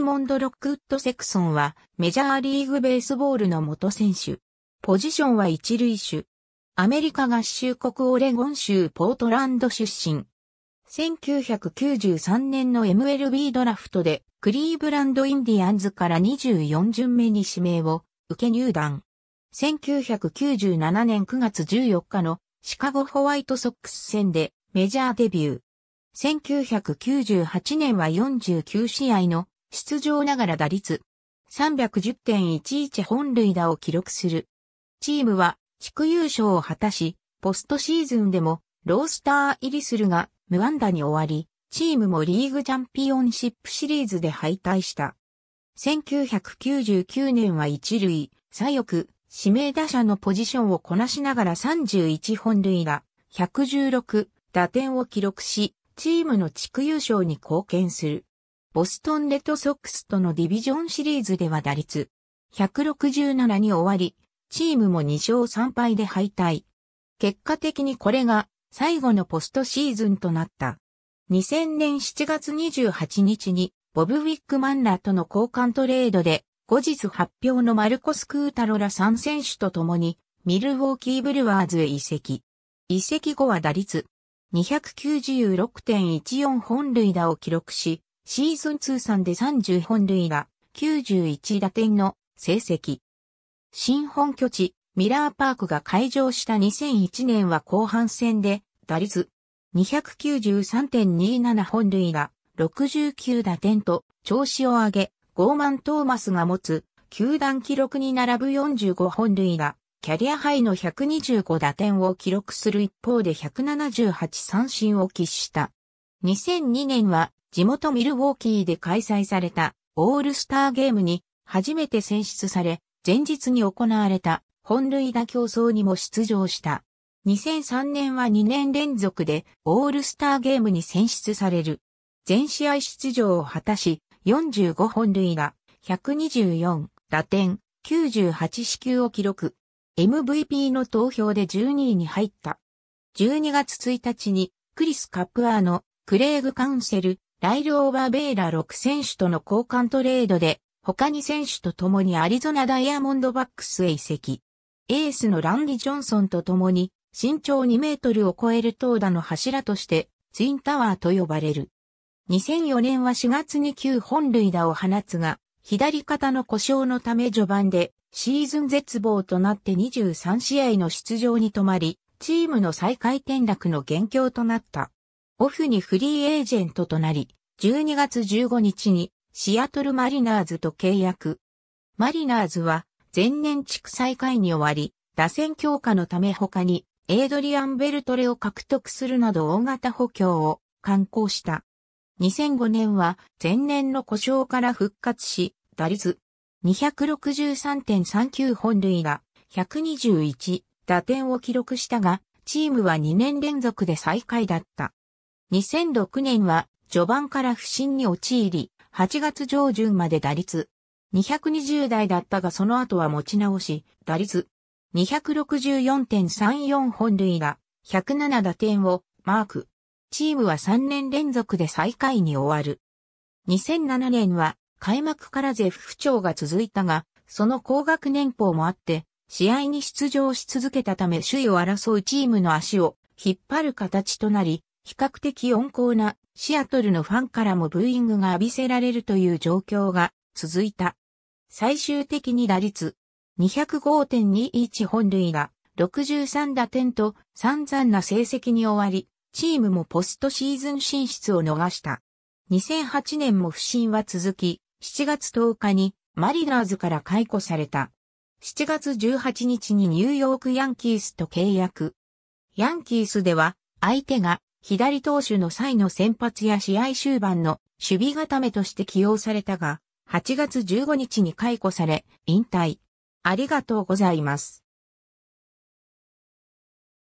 モンド・ロックウッド・セクソンはメジャーリーグベースボールの元選手。ポジションは一塁手。アメリカ合衆国オレゴン州ポートランド出身。1993年の MLB ドラフトでクリーブランド・インディアンズから24巡目に指名を受け入団。1997年9月14日のシカゴホワイトソックス戦でメジャーデビュー。1998年は49試合の出場ながら打率310.11本塁打を記録する。チームは地区優勝を果たし、ポストシーズンでもロースター入りするが無安打に終わり、チームもリーグチャンピオンシップシリーズで敗退した。1999年は一塁、左翼、指名打者のポジションをこなしながら31本塁打、116打点を記録し、チームの地区優勝に貢献する。ボストンレッドソックスとのディビジョンシリーズでは打率167に終わり、チームも2勝3敗で敗退。結果的にこれが最後のポストシーズンとなった。2000年7月28日にボブ・ウィックマンらとの交換トレードで後日発表のマルコス・クータロら3選手と共にミルウォーキー・ブルワーズへ移籍。移籍後は打率296.14本塁打を記録し、シーズン通算で30本塁打、91打点の成績。新本拠地、ミラーパークが開場した2001年は後半戦で、打率293.27本塁打、69打点と調子を上げ、ゴーマン・トーマスが持つ球団記録に並ぶ45本塁打、キャリアハイの125打点を記録する一方で178三振を喫した。2002年は地元ミルウォーキーで開催されたオールスターゲームに初めて選出され、前日に行われた本塁打競争にも出場した。2003年は2年連続でオールスターゲームに選出される。全試合出場を果たし、45本塁打、124打点、98支球を記録。MVP の投票で12位に入った。12月1日にクリス・カップアーのクレイグ・カウンセル、ライル・オーバーベイラ6選手との交換トレードで、他に選手と共にアリゾナダイヤモンドバックスへ移籍。エースのランディ・ジョンソンと共に、身長2メートルを超える投打の柱として、ツインタワーと呼ばれる。2004年は4月に9本塁打を放つが、左肩の故障のため序盤で、シーズン絶望となって23試合の出場に止まり、チームの再回転落の元凶となった。オフにフリーエージェントとなり、12月15日にシアトルマリナーズと契約。マリナーズは前年地区再開に終わり、打線強化のため他にエイドリアン・ベルトレを獲得するなど大型補強を敢行した。2005年は前年の故障から復活し、打率263.39本塁が121打点を記録したが、チームは2年連続で最下位だった。2006年は序盤から不振に陥り、8月上旬まで打率220台だったがその後は持ち直し、打率264.34本塁打107打点をマーク。チームは3年連続で最下位に終わる。2007年は開幕からゼフ不調が続いたが、その高額年俸もあって、試合に出場し続けたため首位を争うチームの足を引っ張る形となり、比較的温厚なシアトルのファンからもブーイングが浴びせられるという状況が続いた。最終的に打率205.21本塁が63打点と散々な成績に終わり、チームもポストシーズン進出を逃した。2008年も不振は続き、7月10日にマリナーズから解雇された。7月18日にニューヨークヤンキースと契約。ヤンキースでは相手が左投手の際の先発や試合終盤の守備固めとして起用されたが、8月15日に解雇され、引退。ありがとうございます。